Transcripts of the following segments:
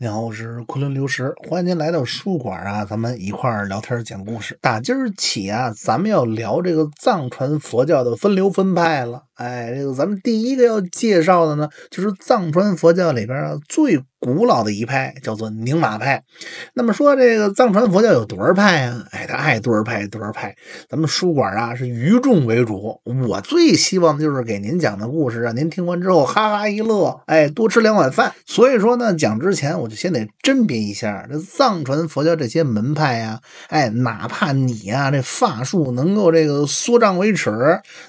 你好，我是昆仑流石，欢迎您来到书馆啊，咱们一块儿聊天讲故事。打今儿起啊，咱们要聊这个藏传佛教的分流分派了。哎，这个咱们第一个要介绍的呢，就是藏传佛教里边啊最。古老的一派叫做宁玛派，那么说这个藏传佛教有多少派啊？哎，他爱多少派多少派。咱们书馆啊是于众为主，我最希望的就是给您讲的故事啊，您听完之后哈哈一乐，哎，多吃两碗饭。所以说呢，讲之前我就先得甄别一下这藏传佛教这些门派啊，哎，哪怕你呀这法术能够这个缩胀为尺，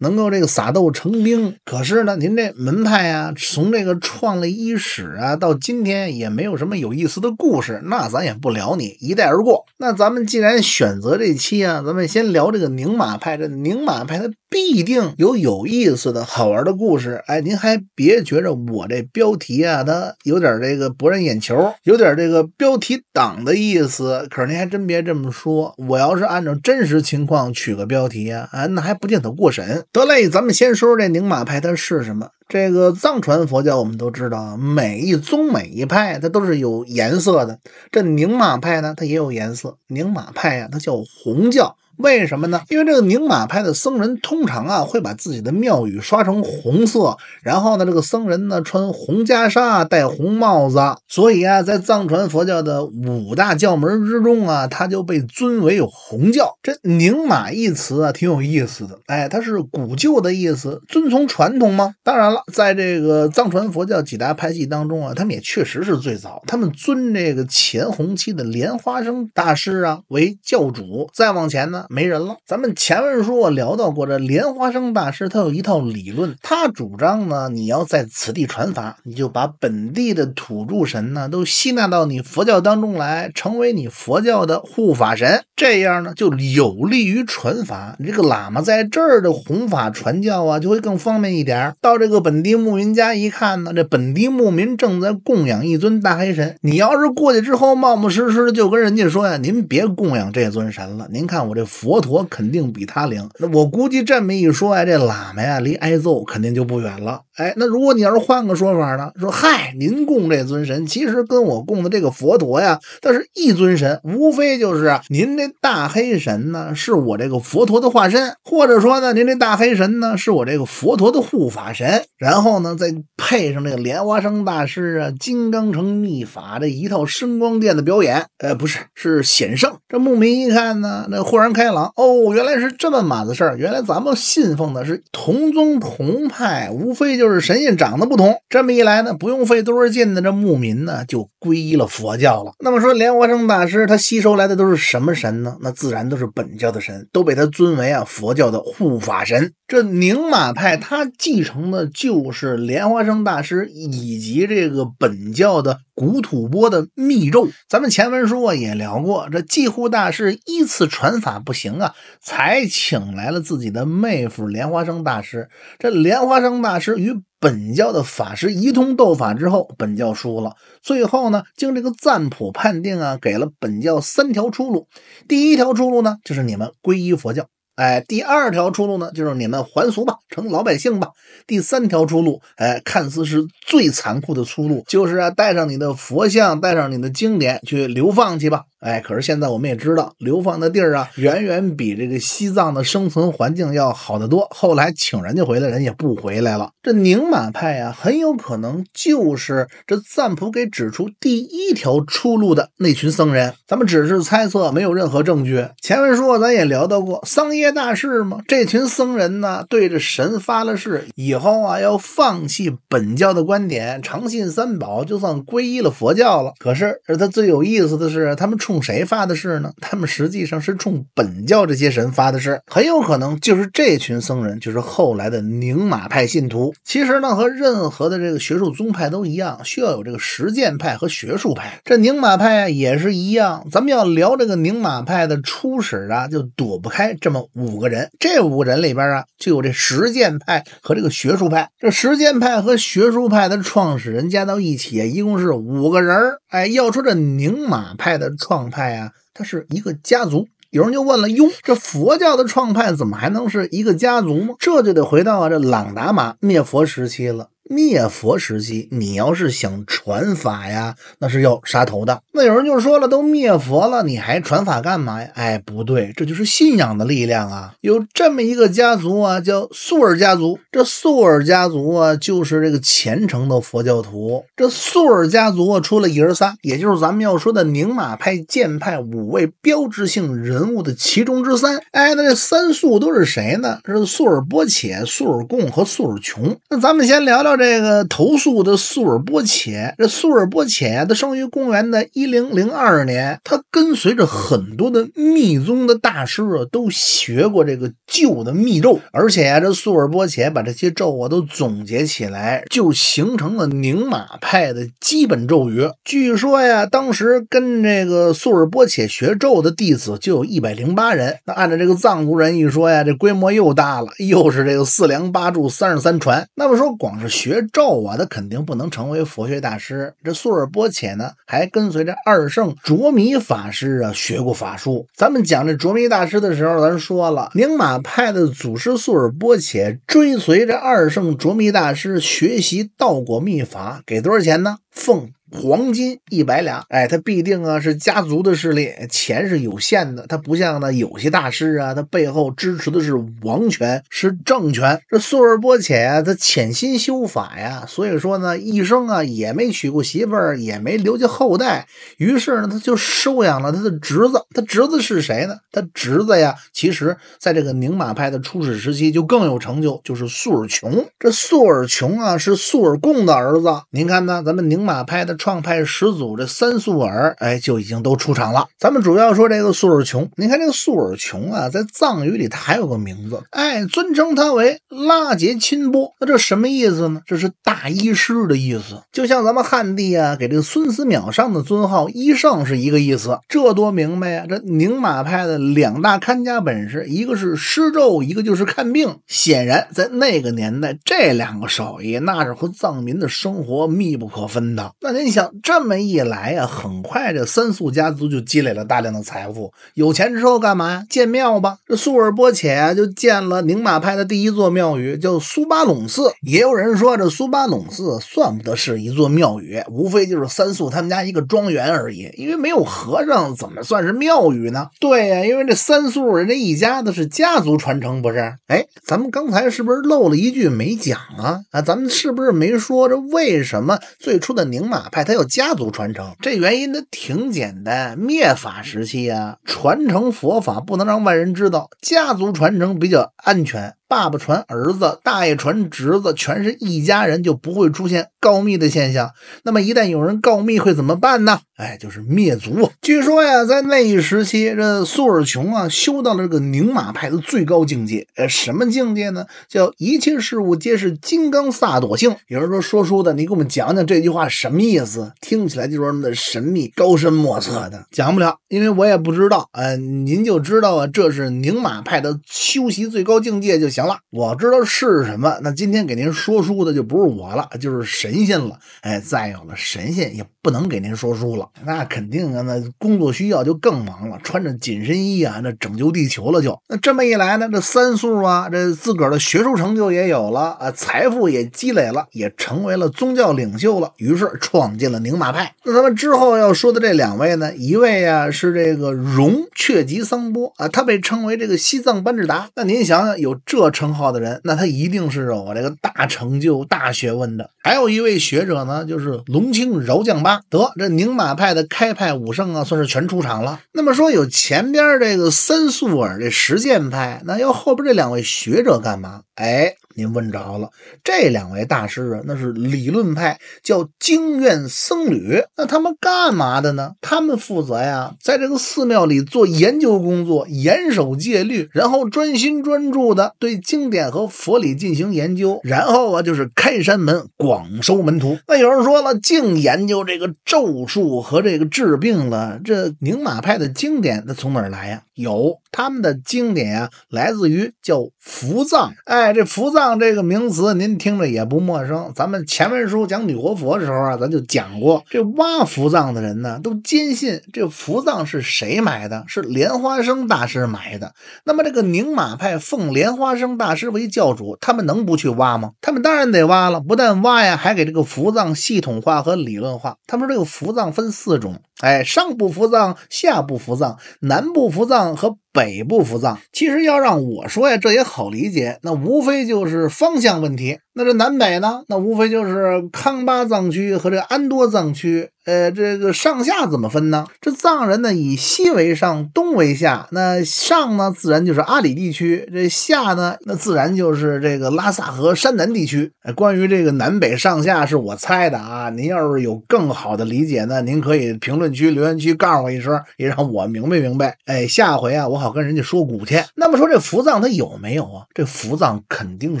能够这个撒豆成兵，可是呢您这门派啊，从这个创立伊始啊到今天。也没有什么有意思的故事，那咱也不聊你，一带而过。那咱们既然选择这期啊，咱们先聊这个宁马派。这宁马派它必定有有意思的好玩的故事。哎，您还别觉着我这标题啊，它有点这个博人眼球，有点这个标题党的意思。可是您还真别这么说，我要是按照真实情况取个标题啊，啊，那还不见得过审。得嘞，咱们先说说这宁马派它是什么。这个藏传佛教，我们都知道，每一宗每一派，它都是有颜色的。这宁玛派呢，它也有颜色。宁玛派呀，它叫红教。为什么呢？因为这个宁玛派的僧人通常啊会把自己的庙宇刷成红色，然后呢，这个僧人呢穿红袈裟、戴红帽子，所以啊，在藏传佛教的五大教门之中啊，他就被尊为有红教。这宁玛一词啊，挺有意思的，哎，它是古旧的意思，遵从传统吗？当然了，在这个藏传佛教几大派系当中啊，他们也确实是最早，他们尊这个前弘期的莲花生大师啊为教主，再往前呢。没人了。咱们前文书我聊到过，这莲花生大师他有一套理论，他主张呢，你要在此地传法，你就把本地的土著神呢都吸纳到你佛教当中来，成为你佛教的护法神，这样呢就有利于传法。你这个喇嘛在这儿的弘法传教啊，就会更方便一点儿。到这个本地牧民家一看呢，这本地牧民正在供养一尊大黑神，你要是过去之后冒冒失失的就跟人家说呀：“您别供养这尊神了，您看我这。”佛陀肯定比他灵，那我估计这么一说啊，这喇嘛呀，离挨揍肯定就不远了。哎，那如果你要是换个说法呢？说嗨，您供这尊神其实跟我供的这个佛陀呀，它是一尊神，无非就是您这大黑神呢是我这个佛陀的化身，或者说呢，您这大黑神呢是我这个佛陀的护法神。然后呢，再配上这个莲花生大师啊、金刚成秘法这一套声光电的表演，呃，不是，是显圣。这牧民一看呢，那豁然开。开朗哦，原来是这么码子事儿！原来咱们信奉的是同宗同派，无非就是神仙长得不同。这么一来呢，不用费多少劲的，这牧民呢就皈依了佛教了。那么说，莲花生大师他吸收来的都是什么神呢？那自然都是本教的神，都被他尊为啊佛教的护法神。这宁玛派他继承的就是莲花生大师以及这个本教的。古吐蕃的密咒，咱们前文书啊也聊过。这季护大师依次传法不行啊，才请来了自己的妹夫莲花生大师。这莲花生大师与本教的法师一通斗法之后，本教输了。最后呢，经这个赞普判定啊，给了本教三条出路。第一条出路呢，就是你们皈依佛教。哎，第二条出路呢，就是你们还俗吧，成老百姓吧。第三条出路，哎，看似是最残酷的出路，就是啊，带上你的佛像，带上你的经典，去流放去吧。哎，可是现在我们也知道，流放的地儿啊，远远比这个西藏的生存环境要好得多。后来请人家回来，人也不回来了。这宁玛派啊，很有可能就是这赞普给指出第一条出路的那群僧人。咱们只是猜测，没有任何证据。前文说咱也聊到过桑耶大士嘛，这群僧人呢，对着神发了誓，以后啊要放弃本教的观点，长信三宝，就算皈依了佛教了。可是而他最有意思的是，他们冲。冲谁发的誓呢？他们实际上是冲本教这些神发的誓，很有可能就是这群僧人，就是后来的宁马派信徒。其实呢，和任何的这个学术宗派都一样，需要有这个实践派和学术派。这宁马派也是一样，咱们要聊这个宁马派的初始啊，就躲不开这么五个人。这五个人里边啊，就有这实践派和这个学术派。这实践派和学术派的创始人加到一起啊，一共是五个人哎，要说这宁马派的创派啊，它是一个家族。有人就问了：“哟，这佛教的创派怎么还能是一个家族吗？”这就得回到这朗达玛灭佛时期了。灭佛时期，你要是想传法呀，那是要杀头的。那有人就说了，都灭佛了，你还传法干嘛呀？哎，不对，这就是信仰的力量啊！有这么一个家族啊，叫素尔家族。这素尔家族啊，就是这个虔诚的佛教徒。这素尔家族啊，出了一人仨，也就是咱们要说的宁玛派剑派五位标志性人物的其中之三。哎，那这三素都是谁呢？是素尔波且、素尔贡和素尔琼。那咱们先聊聊。这个投诉的素尔波且，这素尔波且他生于公元的一零零二年，他跟随着很多的密宗的大师啊，都学过这个旧的密咒，而且呀，这素尔波且把这些咒啊都总结起来，就形成了宁玛派的基本咒语。据说呀，当时跟这个素尔波且学咒的弟子就有一百零八人。那按照这个藏族人一说呀，这规模又大了，又是这个四梁八柱三十三传。那么说，光是学绝咒啊，他肯定不能成为佛学大师。这素尔波且呢，还跟随着二圣卓弥法师啊学过法术。咱们讲这卓弥大师的时候，咱说了，宁玛派的祖师素尔波且追随着二圣卓弥大师学习道果秘法，给多少钱呢？奉。黄金一百两，哎，他必定啊是家族的势力，钱是有限的。他不像呢有些大师啊，他背后支持的是王权，是政权。这素日波且啊，他潜心修法呀，所以说呢一生啊也没娶过媳妇儿，也没留下后代。于是呢，他就收养了他的侄子。他侄子是谁呢？他侄子呀，其实在这个宁马派的初始时期就更有成就，就是素尔穷。这素尔穷啊，是素尔贡的儿子。您看呢，咱们宁马派的。创派始祖这三素尔，哎，就已经都出场了。咱们主要说这个素尔琼。您看这个素尔琼啊，在藏语里它还有个名字，哎，尊称他为拉杰钦波。那这什么意思呢？这是大医师的意思。就像咱们汉帝啊，给这个孙思邈上的尊号医圣是一个意思。这多明白呀！这宁玛派的两大看家本事，一个是施咒，一个就是看病。显然，在那个年代，这两个手艺那是和藏民的生活密不可分的。那您。你想这么一来呀，很快这三素家族就积累了大量的财富。有钱之后干嘛呀？建庙吧！这素尔波且就建了宁玛派的第一座庙宇，叫苏巴隆寺。也有人说这苏巴隆寺算不得是一座庙宇，无非就是三素他们家一个庄园而已。因为没有和尚，怎么算是庙宇呢？对呀，因为这三素人家一家子是家族传承，不是？哎，咱们刚才是不是漏了一句没讲啊？啊，咱们是不是没说这为什么最初的宁玛？派他有家族传承，这原因呢挺简单。灭法时期呀，传承佛法不能让外人知道，家族传承比较安全。爸爸传儿子，大爷传侄子，全是一家人，就不会出现告密的现象。那么，一旦有人告密，会怎么办呢？哎，就是灭族。据说呀，在那一时期，这苏尔琼啊修到了这个宁玛派的最高境界。呃，什么境界呢？叫一切事物皆是金刚萨朵性。有人说，说书的，你给我们讲讲这句话什么意思？听起来就说那么神秘、高深莫测的，讲不了，因为我也不知道。呃，您就知道啊，这是宁玛派的修习最高境界，就想。了，我知道是什么。那今天给您说书的就不是我了，就是神仙了。哎，再有了神仙也不能给您说书了，那肯定啊，那工作需要就更忙了。穿着紧身衣啊，那拯救地球了就。那这么一来呢，这三叔啊，这自个儿的学术成就也有了啊，财富也积累了，也成为了宗教领袖了。于是闯进了宁玛派。那咱们之后要说的这两位呢，一位啊是这个荣却吉桑波啊，他被称为这个西藏班智达。那您想想，有这。称号的人，那他一定是有这个大成就、大学问的。还有一位学者呢，就是隆庆饶将八得这宁马派的开派武圣啊，算是全出场了。那么说有前边这个三素尔这实践派，那要后边这两位学者干嘛？哎。您问着了，这两位大师啊，那是理论派，叫经院僧侣。那他们干嘛的呢？他们负责呀，在这个寺庙里做研究工作，严守戒律，然后专心专注的对经典和佛理进行研究，然后啊，就是开山门，广收门徒。那有人说了，净研究这个咒术和这个治病了，这宁玛派的经典那从哪儿来呀？有他们的经典啊，来自于叫佛葬。哎，这佛葬这个名词，您听着也不陌生。咱们前文书讲女活佛的时候啊，咱就讲过，这挖佛葬的人呢，都坚信这佛葬是谁埋的，是莲花生大师埋的。那么这个宁玛派奉莲花生大师为教主，他们能不去挖吗？他们当然得挖了。不但挖呀，还给这个佛葬系统化和理论化。他们说这个佛葬分四种。哎，上不扶葬，下不扶葬，南不扶葬和。北部藏，其实要让我说呀，这也好理解，那无非就是方向问题。那这南北呢，那无非就是康巴藏区和这安多藏区。呃，这个上下怎么分呢？这藏人呢，以西为上，东为下。那上呢，自然就是阿里地区；这下呢，那自然就是这个拉萨和山南地区。关于这个南北上下，是我猜的啊。您要是有更好的理解呢，您可以评论区留言区告诉我一声，也让我明白明白。哎，下回啊，我。好跟人家说古去，那么说这福藏它有没有啊？这福藏肯定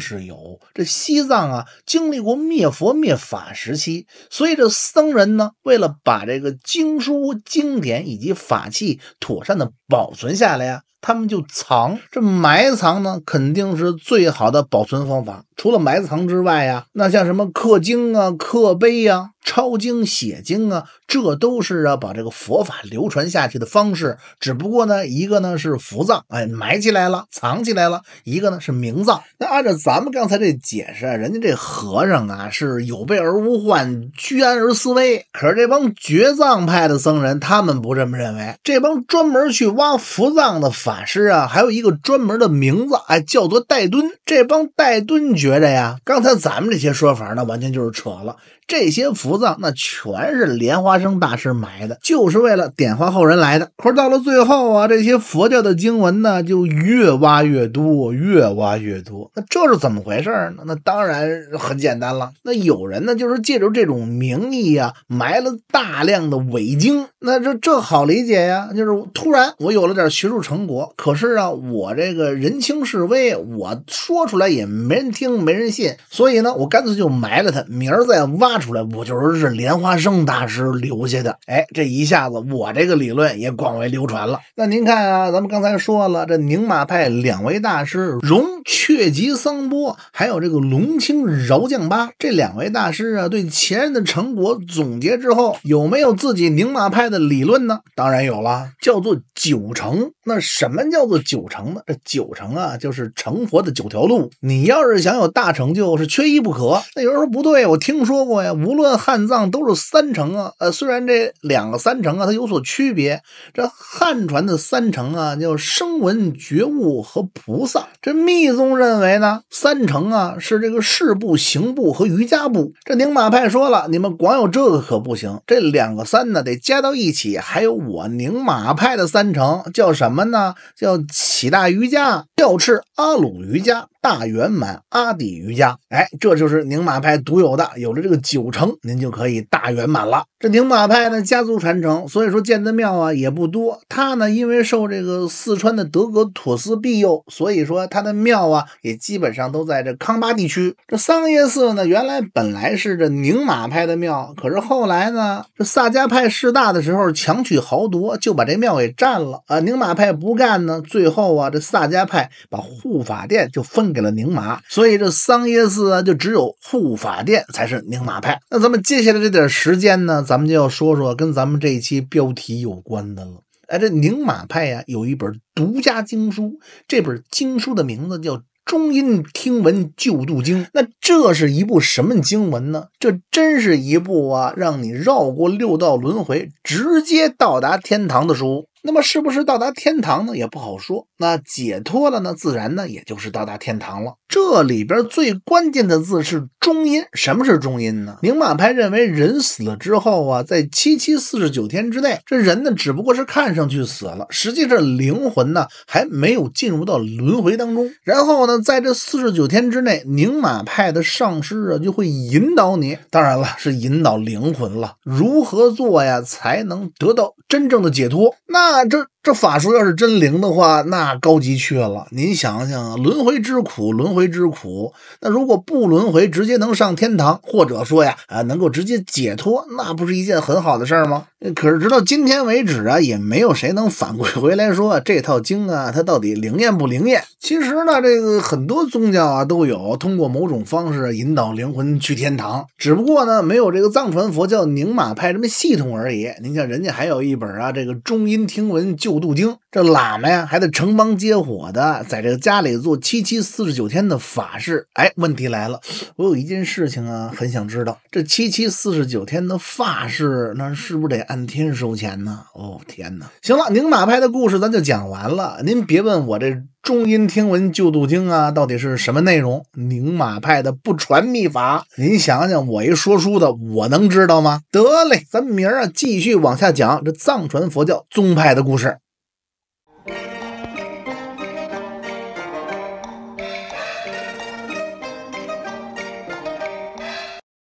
是有。这西藏啊，经历过灭佛灭法时期，所以这僧人呢，为了把这个经书经典以及法器妥善的保存下来呀，他们就藏。这埋藏呢，肯定是最好的保存方法。除了埋藏之外啊，那像什么刻经啊、刻碑呀、抄经、写经啊，这都是啊把这个佛法流传下去的方式。只不过呢，一个呢是伏藏，哎，埋起来了、藏起来了；一个呢是明藏。那按照咱们刚才这解释，人家这和尚啊是有备而无患，居安而思危。可是这帮掘藏派的僧人，他们不这么认为。这帮专门去挖伏藏的法师啊，还有一个专门的名字，哎，叫做代敦。这帮代敦觉着呀，刚才咱们这些说法，那完全就是扯了。这些佛葬那全是莲花生大师埋的，就是为了点化后人来的。可是到了最后啊，这些佛教的经文呢，就越挖越多，越挖越多。那这是怎么回事儿呢？那当然很简单了。那有人呢，就是借着这种名义啊，埋了大量的伪经。那这这好理解呀，就是突然我有了点学术成果，可是啊，我这个人轻势微，我说出来也没人听，没人信。所以呢，我干脆就埋了它，明儿再挖。出来，我就是是莲花生大师留下的。哎，这一下子，我这个理论也广为流传了。那您看啊，咱们刚才说了，这宁玛派两位大师荣却吉桑波，还有这个龙青饶将巴，这两位大师啊，对前人的成果总结之后，有没有自己宁玛派的理论呢？当然有了，叫做九成。那什么叫做九成呢？这九成啊，就是成佛的九条路。你要是想有大成就，是缺一不可。那有人说不对，我听说过。无论汉藏都是三成啊，呃，虽然这两个三成啊，它有所区别。这汉传的三成啊，叫声闻、觉悟和菩萨。这密宗认为呢，三成啊是这个事部、行部和瑜伽部。这宁马派说了，你们光有这个可不行，这两个三呢得加到一起，还有我宁马派的三成叫什么呢？叫起大瑜伽、吊赤阿鲁瑜伽。大圆满阿底瑜伽，哎，这就是宁玛派独有的。有了这个九成，您就可以大圆满了。这宁玛派呢，家族传承，所以说建的庙啊也不多。他呢，因为受这个四川的德格土司庇佑，所以说他的庙啊也基本上都在这康巴地区。这桑耶寺呢，原来本来是这宁玛派的庙，可是后来呢，这萨迦派势大的时候强取豪夺，就把这庙给占了。啊，宁玛派不干呢，最后啊，这萨迦派把护法殿就分。给了宁玛，所以这桑耶寺啊，就只有护法殿才是宁玛派。那咱们接下来这点时间呢，咱们就要说说跟咱们这一期标题有关的了。哎，这宁玛派呀，有一本独家经书，这本经书的名字叫《中音听闻救度经》。那这是一部什么经文呢？这真是一部啊，让你绕过六道轮回，直接到达天堂的书。那么是不是到达天堂呢？也不好说。那解脱了呢？自然呢，也就是到达天堂了。这里边最关键的字是“中阴”。什么是中阴呢？宁玛派认为，人死了之后啊，在七七四十九天之内，这人呢，只不过是看上去死了，实际这灵魂呢，还没有进入到轮回当中。然后呢，在这四十九天之内，宁玛派的上师啊，就会引导你，当然了，是引导灵魂了。如何做呀，才能得到真正的解脱？那那这这法术要是真灵的话，那高级去了。您想想啊，轮回之苦，轮回之苦。那如果不轮回，直接能上天堂，或者说呀，啊能够直接解脱，那不是一件很好的事儿吗？可是直到今天为止啊，也没有谁能反馈回来，说这套经啊，它到底灵验不灵验？其实呢，这个很多宗教啊都有通过某种方式引导灵魂去天堂，只不过呢，没有这个藏传佛教宁玛派这么系统而已。您像人家还有一本啊，这个《中音听闻救》。旧度经，这喇嘛呀还得成帮结伙的，在这个家里做七七四十九天的法事。哎，问题来了，我有一件事情啊，很想知道这七七四十九天的法事，那是不是得按天收钱呢？哦，天哪！行了，宁玛派的故事咱就讲完了。您别问我这中音听闻旧度经啊，到底是什么内容？宁马派的不传秘法。您想想，我一说书的，我能知道吗？得嘞，咱明儿啊继续往下讲这藏传佛教宗派的故事。